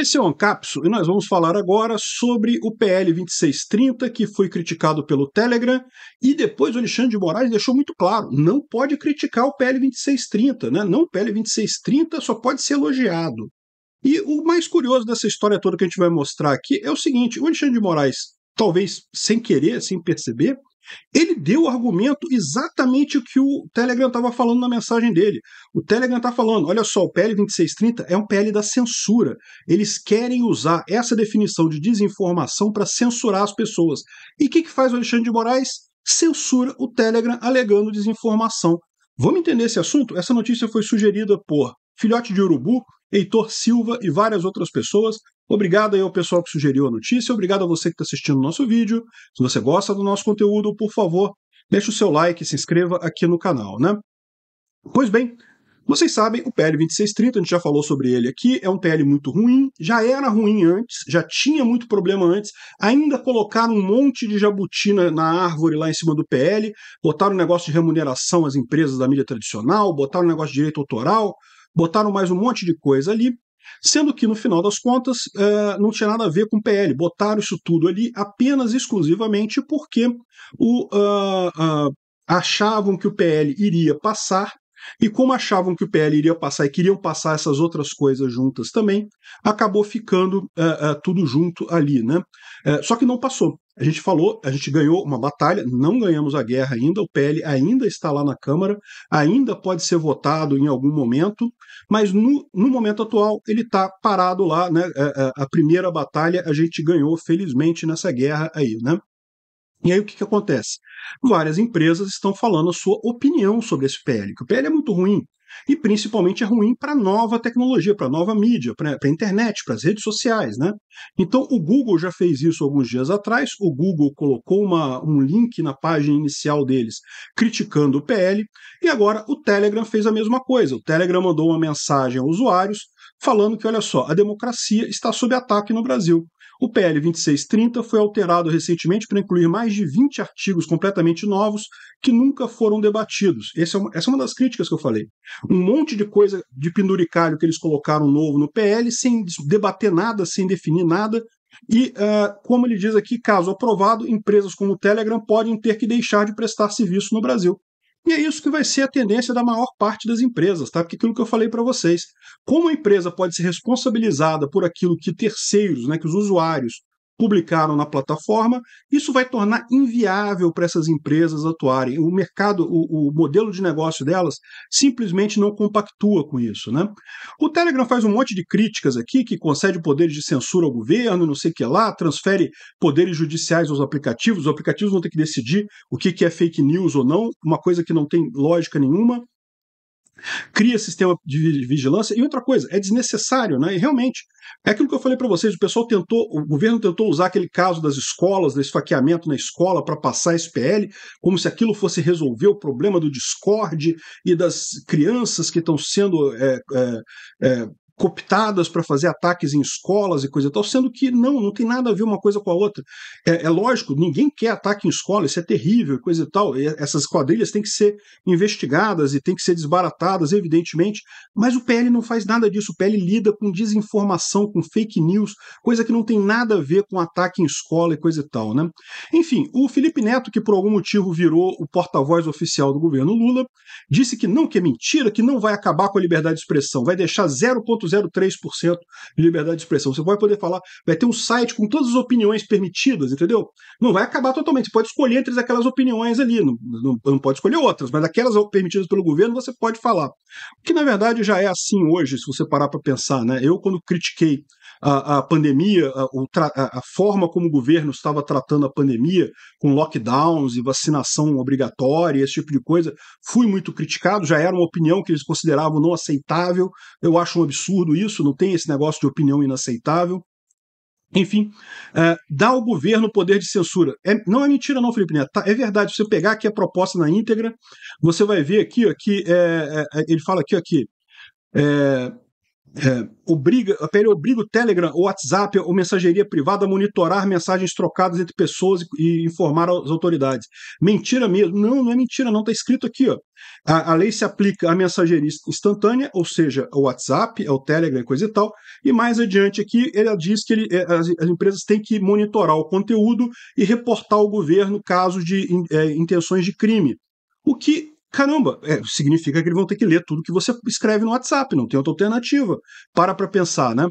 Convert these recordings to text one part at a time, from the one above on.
Esse é o Ancapsu e nós vamos falar agora sobre o PL 2630, que foi criticado pelo Telegram, e depois o Alexandre de Moraes deixou muito claro: não pode criticar o PL 2630, né? Não, o PL 2630 só pode ser elogiado. E o mais curioso dessa história toda que a gente vai mostrar aqui é o seguinte: o Alexandre de Moraes, talvez sem querer, sem perceber, ele deu o argumento exatamente o que o Telegram estava falando na mensagem dele. O Telegram está falando: olha só, o PL 2630 é um PL da censura. Eles querem usar essa definição de desinformação para censurar as pessoas. E o que, que faz o Alexandre de Moraes? Censura o Telegram alegando desinformação. Vamos entender esse assunto? Essa notícia foi sugerida por Filhote de Urubu, Heitor Silva e várias outras pessoas. Obrigado aí ao pessoal que sugeriu a notícia, obrigado a você que está assistindo o nosso vídeo. Se você gosta do nosso conteúdo, por favor, deixe o seu like e se inscreva aqui no canal, né? Pois bem, vocês sabem, o PL 2630, a gente já falou sobre ele aqui, é um PL muito ruim, já era ruim antes, já tinha muito problema antes, ainda colocaram um monte de jabutina na, árvore lá em cima do PL, botaram o negócio de remuneração às empresas da mídia tradicional, botaram o negócio de direito autoral, botaram mais um monte de coisa ali, sendo que no final das contas uh, não tinha nada a ver com PL, botaram isso tudo ali apenas exclusivamente porque o, uh, uh, achavam que o PL iria passar e como achavam que o PL iria passar e queriam passar essas outras coisas juntas também, acabou ficando uh, uh, tudo junto ali, né? Uh, só que não passou. A gente falou, a gente ganhou uma batalha, não ganhamos a guerra ainda, o PL ainda está lá na Câmara, ainda pode ser votado em algum momento, mas no, no momento atual ele está parado lá, né? A, a, a, primeira batalha a gente ganhou, felizmente, nessa guerra aí, né? E aí o que, que acontece? Várias empresas estão falando a sua opinião sobre esse PL, que o PL é muito ruim. E principalmente é ruim para nova tecnologia, para nova mídia, para a internet, para as redes sociais. Né? Então o Google já fez isso alguns dias atrás. O Google colocou uma, um link na página inicial deles criticando o PL. E agora o Telegram fez a mesma coisa. O Telegram mandou uma mensagem a usuários falando que, olha só, a democracia está sob ataque no Brasil. O PL 2630 foi alterado recentemente para incluir mais de 20 artigos completamente novos que nunca foram debatidos. Essa é uma, essa é uma das críticas que eu falei. Um monte de coisa de penduricalho que eles colocaram novo no PL sem debater nada, sem definir nada. E, uh, como ele diz aqui, caso aprovado, empresas como o Telegram podem ter que deixar de prestar serviço no Brasil. E é isso que vai ser a tendência da maior parte das empresas, tá? Porque aquilo que eu falei para vocês, como a empresa pode ser responsabilizada por aquilo que terceiros, né, que os usuários publicaram na plataforma, isso vai tornar inviável para essas empresas atuarem. O mercado, o, o, modelo de negócio delas simplesmente não compactua com isso. Né? O Telegram faz um monte de críticas aqui, que concede poderes de censura ao governo, não sei o que lá, transfere poderes judiciais aos aplicativos, os aplicativos vão ter que decidir o que, que é fake news ou não, uma coisa que não tem lógica nenhuma cria sistema de vigilância. E outra coisa, é desnecessário, né? E realmente, é aquilo que eu falei para vocês, o pessoal tentou, o governo tentou usar aquele caso das escolas, do esfaqueamento na escola para passar esse PL, como se aquilo fosse resolver o problema do Discord e das crianças que estão sendo é, é, é, cooptadas para fazer ataques em escolas e coisa e tal, sendo que não, não tem nada a ver uma coisa com a outra. É, é lógico, ninguém quer ataque em escola, isso é terrível, coisa e tal. E essas quadrilhas têm que ser investigadas e têm que ser desbaratadas, evidentemente, mas o PL não faz nada disso. O PL lida com desinformação, com fake news, coisa que não tem nada a ver com ataque em escola e coisa e tal, né? Enfim, o Felipe Neto, que por algum motivo virou o porta-voz oficial do governo Lula, disse que não, que é mentira, que não vai acabar com a liberdade de expressão, vai deixar 0,0 0,03% de liberdade de expressão. Você vai poder falar, vai ter um site com todas as opiniões permitidas, entendeu? Não vai acabar totalmente. Você pode escolher entre aquelas opiniões ali, não, não, não pode escolher outras, mas aquelas permitidas pelo governo você pode falar. Que na verdade já é assim hoje, se você parar para pensar, né? Eu, quando critiquei a, a pandemia, a, a, forma como o governo estava tratando a pandemia, com lockdowns e vacinação obrigatória, esse tipo de coisa, fui muito criticado, já era uma opinião que eles consideravam não aceitável. Eu acho um absurdo isso, não tem esse negócio de opinião inaceitável. Enfim, é, dá ao governo poder de censura. É, não é mentira, não, Felipe Neto. Tá, é verdade. Se você pegar aqui a proposta na íntegra, você vai ver aqui que é, é, é, ele fala aqui, aqui é, obriga, ele obriga o Telegram, o WhatsApp ou mensageria privada a monitorar mensagens trocadas entre pessoas e, informar as autoridades. Mentira mesmo. Não, não é mentira, não. Está escrito aqui. Ó. A, a, lei se aplica à mensageria instantânea, ou seja, ao WhatsApp, ao Telegram, coisa e tal. E mais adiante aqui, ele diz que ele, é, as, as, empresas têm que monitorar o conteúdo e reportar ao governo casos de in, é, intenções de crime. O que Caramba, é, significa que eles vão ter que ler tudo que você escreve no WhatsApp, não tem outra alternativa. Para para pensar, né?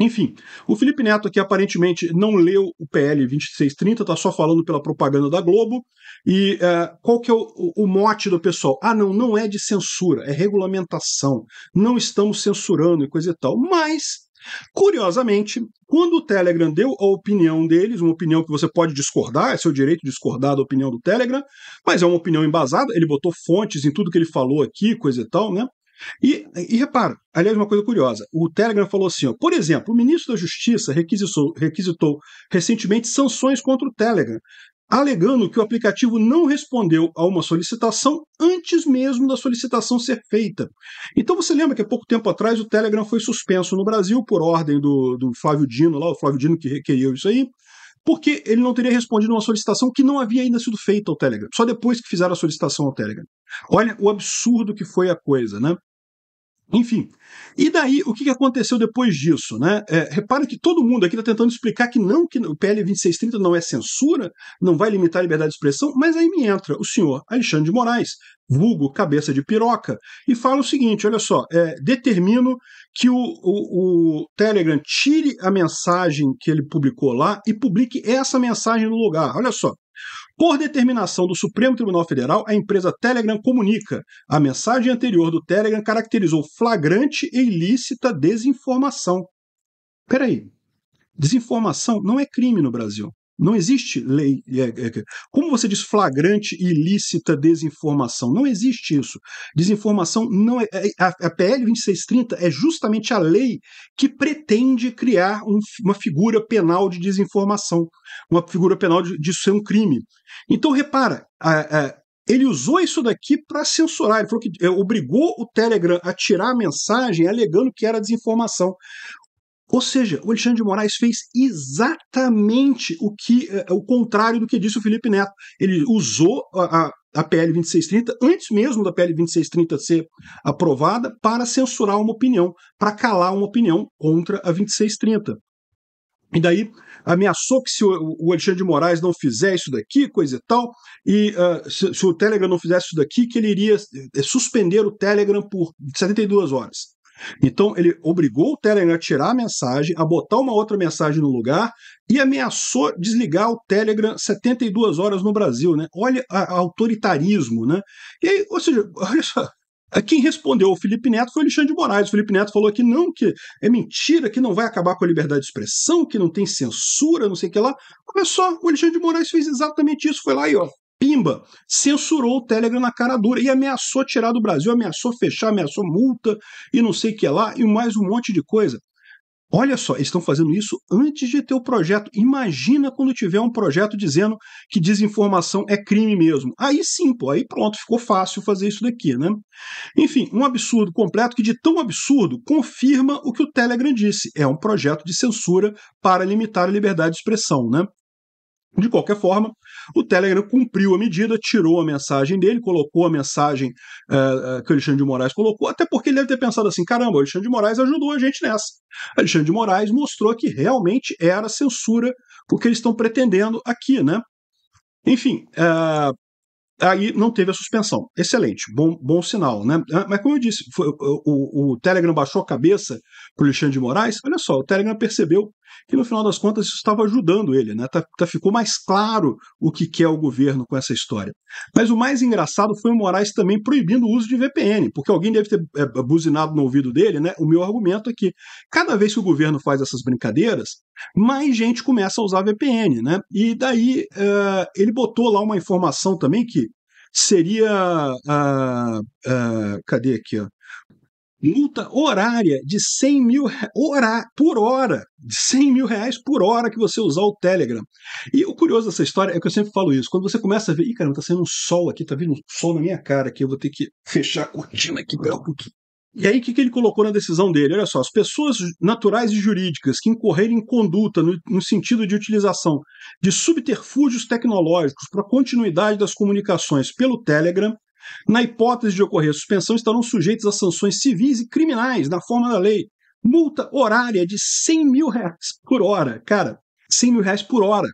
Enfim, o Felipe Neto aqui aparentemente não leu o PL 2630, tá só falando pela propaganda da Globo. E uh, qual que é o, o, mote do pessoal? Ah, não, não é de censura, é regulamentação. Não estamos censurando e coisa e tal. Mas Curiosamente, quando o Telegram deu a opinião deles, uma opinião que você pode discordar, é seu direito discordar da opinião do Telegram, mas é uma opinião embasada, ele botou fontes em tudo que ele falou aqui, coisa e tal, né? E, e repara, aliás, uma coisa curiosa: o Telegram falou assim, ó, por exemplo, o ministro da Justiça requisitou, requisitou recentemente sanções contra o Telegram, alegando que o aplicativo não respondeu a uma solicitação antes mesmo da solicitação ser feita. Então você lembra que há pouco tempo atrás o Telegram foi suspenso no Brasil por ordem do, do Flávio Dino, lá, o Flávio Dino que requeriu isso aí, porque ele não teria respondido uma solicitação que não havia ainda sido feita ao Telegram, só depois que fizeram a solicitação ao Telegram. Olha o absurdo que foi a coisa, né? Enfim. E daí, o que aconteceu depois disso? Né? É, repara que todo mundo aqui está tentando explicar que não, que o PL 2630 não é censura, não vai limitar a liberdade de expressão, mas aí me entra o senhor Alexandre de Moraes, vulgo cabeça de piroca, e fala o seguinte: olha só, é, determino que o, o, o Telegram tire a mensagem que ele publicou lá e publique essa mensagem no lugar. Olha só, por determinação do Supremo Tribunal Federal, a empresa Telegram comunica. A mensagem anterior do Telegram caracterizou flagrante e ilícita desinformação. Peraí. Desinformação não é crime no Brasil. Não existe lei. É, é, é, como você diz flagrante, ilícita desinformação? Não existe isso. Desinformação não é. A PL 2630 é justamente a lei que pretende criar um, uma figura penal de desinformação, uma figura penal de, de ser um crime. Então, repara, a, a, ele usou isso daqui para censurar. Ele falou que é, obrigou o Telegram a tirar a mensagem alegando que era desinformação. Ou seja, o Alexandre de Moraes fez exatamente o que eh, o contrário do que disse o Felipe Neto. Ele usou a, a a PL 2630, antes mesmo da PL 2630 ser aprovada, para censurar uma opinião, para calar uma opinião contra a 2630. E daí ameaçou que se o Alexandre de Moraes não fizer isso daqui, coisa e tal, e uh, se, se, o Telegram não fizesse isso daqui, que ele iria eh, suspender o Telegram por 72 horas. Então ele obrigou o Telegram a tirar a mensagem, a botar uma outra mensagem no lugar e ameaçou desligar o Telegram 72 horas no Brasil, né? Olha o autoritarismo, né? E aí, ou seja, olha só, quem respondeu o Felipe Neto foi o Alexandre de Moraes. O Felipe Neto falou que não, que é mentira, que não vai acabar com a liberdade de expressão, que não tem censura, não sei o que lá. Olha só, o Alexandre de Moraes fez exatamente isso, foi lá e ó, Pimba censurou o Telegram na cara dura e ameaçou tirar do Brasil, ameaçou fechar, ameaçou multa e não sei o que lá, e mais um monte de coisa. Olha só, eles estão fazendo isso antes de ter o projeto. Imagina quando tiver um projeto dizendo que desinformação é crime mesmo. Aí sim, pô, aí pronto, ficou fácil fazer isso daqui, né? Enfim, um absurdo completo que, de tão absurdo, confirma o que o Telegram disse. É um projeto de censura para limitar a liberdade de expressão, né? De qualquer forma, o Telegram cumpriu a medida, tirou a mensagem dele, colocou a mensagem uh, que o Alexandre de Moraes colocou, até porque ele deve ter pensado assim: caramba, o Alexandre de Moraes ajudou a gente nessa. Alexandre de Moraes mostrou que realmente era censura o que eles estão pretendendo aqui, né? Enfim, uh, aí não teve a suspensão. Excelente, bom, bom sinal, né? Ah, mas como eu disse, foi, o, o, Telegram baixou a cabeça para o Alexandre de Moraes. Olha só, o Telegram percebeu que no final das contas isso estava ajudando ele, né? Tá, tá, ficou mais claro o que quer é o governo com essa história. Mas o mais engraçado foi o Moraes também proibindo o uso de VPN, porque alguém deve ter é, buzinado no ouvido dele, né? O meu argumento é que cada vez que o governo faz essas brincadeiras, mais gente começa a usar VPN, né? E daí é, ele botou lá uma informação também que seria. Ah, ah, cadê aqui? Ó? multa horária de 100 mil hora, por hora, de 100 mil reais por hora que você usar o Telegram. E o curioso dessa história é que eu sempre falo isso, quando você começa a ver, ih, caramba, tá saindo um sol aqui, tá vindo um sol na minha cara aqui, eu vou ter que fechar a cortina aqui, e aí, o que, que ele colocou na decisão dele? Olha só, as pessoas naturais e jurídicas que incorrerem em conduta no, no sentido de utilização de subterfúgios tecnológicos para a continuidade das comunicações pelo Telegram na hipótese de ocorrer suspensão, estarão sujeitos a sanções civis e criminais na forma da lei. Multa horária de 100 mil reais por hora. Cara, 100 mil reais por hora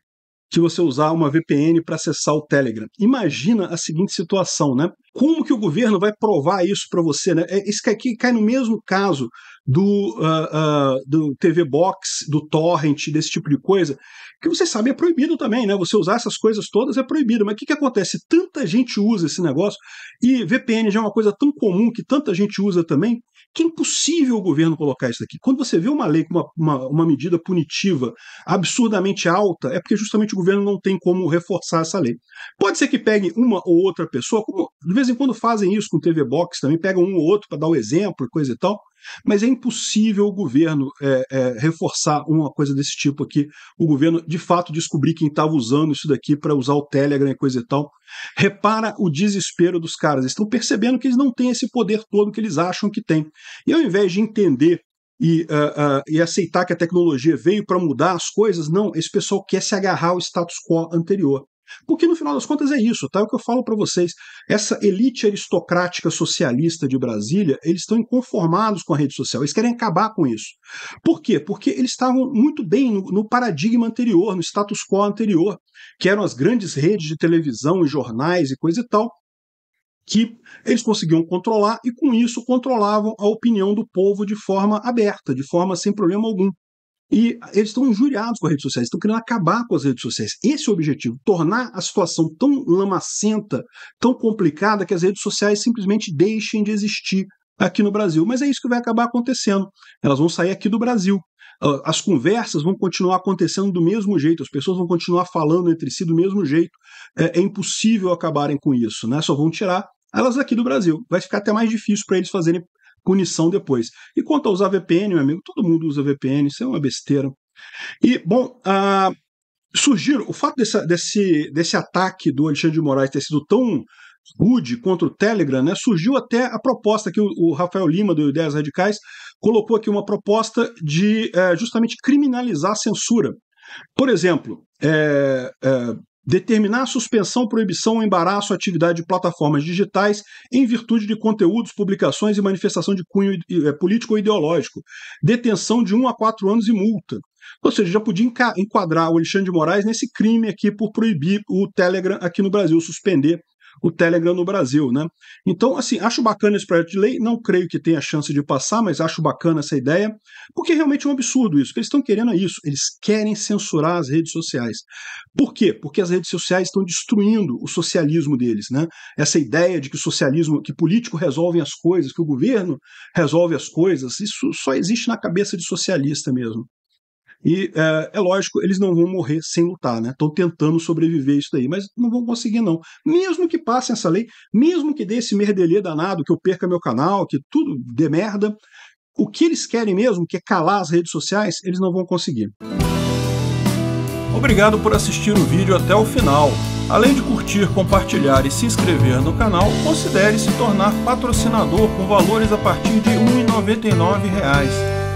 que você usar uma VPN para acessar o Telegram. Imagina a seguinte situação, né? Como que o governo vai provar isso para você? Né? Esse é, aqui cai no mesmo caso do, uh, uh, do TV Box, do Torrent, desse tipo de coisa, que você sabe é proibido também, né? Você usar essas coisas todas é proibido. Mas o que, que acontece? Tanta gente usa esse negócio, e VPN já é uma coisa tão comum que tanta gente usa também, que é impossível o governo colocar isso daqui. Quando você vê uma lei com uma, uma, uma, medida punitiva absurdamente alta, é porque justamente o governo não tem como reforçar essa lei. Pode ser que pegue uma ou outra pessoa, como vez em quando fazem isso com TV Box também, pegam um ou outro para dar o exemplo, coisa e tal, mas é impossível o governo é, é, reforçar uma coisa desse tipo aqui, o governo de fato descobrir quem estava usando isso daqui para usar o Telegram e coisa e tal. Repara o desespero dos caras, eles estão percebendo que eles não têm esse poder todo que eles acham que têm. E ao invés de entender e, uh, uh, e, aceitar que a tecnologia veio para mudar as coisas. Não, esse pessoal quer se agarrar ao status quo anterior. Porque no final das contas é isso, tá? É o que eu falo para vocês. Essa elite aristocrática socialista de Brasília, eles estão inconformados com a rede social, eles querem acabar com isso. Por quê? Porque eles estavam muito bem no, no paradigma anterior, no status quo anterior, que eram as grandes redes de televisão e jornais e coisa e tal, que eles conseguiam controlar e com isso controlavam a opinião do povo de forma aberta, de forma sem problema algum. E eles estão injuriados com as redes sociais, estão querendo acabar com as redes sociais. Esse é o objetivo, tornar a situação tão lamacenta, tão complicada, que as redes sociais simplesmente deixem de existir aqui no Brasil. Mas é isso que vai acabar acontecendo. Elas vão sair aqui do Brasil. Ah, as conversas vão continuar acontecendo do mesmo jeito, as pessoas vão continuar falando entre si do mesmo jeito. É, é impossível acabarem com isso, né? Só vão tirar elas aqui do Brasil. Vai ficar até mais difícil para eles fazerem punição depois. E quanto a usar VPN, meu amigo, todo mundo usa VPN, isso é uma besteira. E, bom, surgiu surgiram, o fato desse, desse, desse ataque do Alexandre de Moraes ter sido tão rude contra o Telegram, né, surgiu até a proposta que o, o Rafael Lima, do Ideias Radicais, colocou aqui uma proposta de eh, justamente criminalizar a censura. Por exemplo, é, é, Determinar suspensão, proibição ou embaraço à atividade de plataformas digitais em virtude de conteúdos, publicações e manifestação de cunho eh, político ou ideológico. Detenção de 1 a 4 anos e multa. Ou seja, já podia enquadrar o Alexandre de Moraes nesse crime aqui por proibir o Telegram aqui no Brasil, suspender o Telegram no Brasil, né? Então, assim, acho bacana esse projeto de lei, não creio que tenha chance de passar, mas acho bacana essa ideia, porque realmente é um absurdo isso. O que eles estão querendo é isso, eles querem censurar as redes sociais. Por quê? Porque as redes sociais estão destruindo o socialismo deles, né? Essa ideia de que o socialismo, que político resolve as coisas, que o governo resolve as coisas, isso só existe na cabeça de socialista mesmo. E é, é, lógico, eles não vão morrer sem lutar, né? Estão tentando sobreviver isso daí, mas não vão conseguir, não. Mesmo que passem essa lei, mesmo que dê esse merdelê danado, que eu perca meu canal, que tudo dê merda, o que eles querem mesmo, que é calar as redes sociais, eles não vão conseguir. Obrigado por assistir o vídeo até o final. Além de curtir, compartilhar e se inscrever no canal, considere se tornar patrocinador com valores a partir de R$ 1,99